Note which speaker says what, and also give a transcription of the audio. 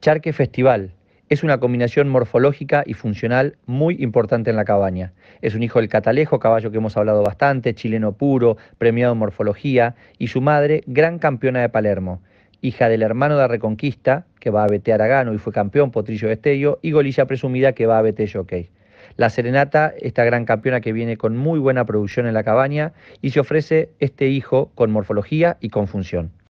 Speaker 1: Charque Festival es una combinación morfológica y funcional muy importante en la cabaña. Es un hijo del catalejo, caballo que hemos hablado bastante, chileno puro, premiado en morfología, y su madre, gran campeona de Palermo, hija del hermano de la Reconquista, que va a vetear a Gano y fue campeón Potrillo de y Golilla Presumida, que va a BT Jockey. La Serenata, esta gran campeona que viene con muy buena producción en la cabaña, y se ofrece este hijo con morfología y con función.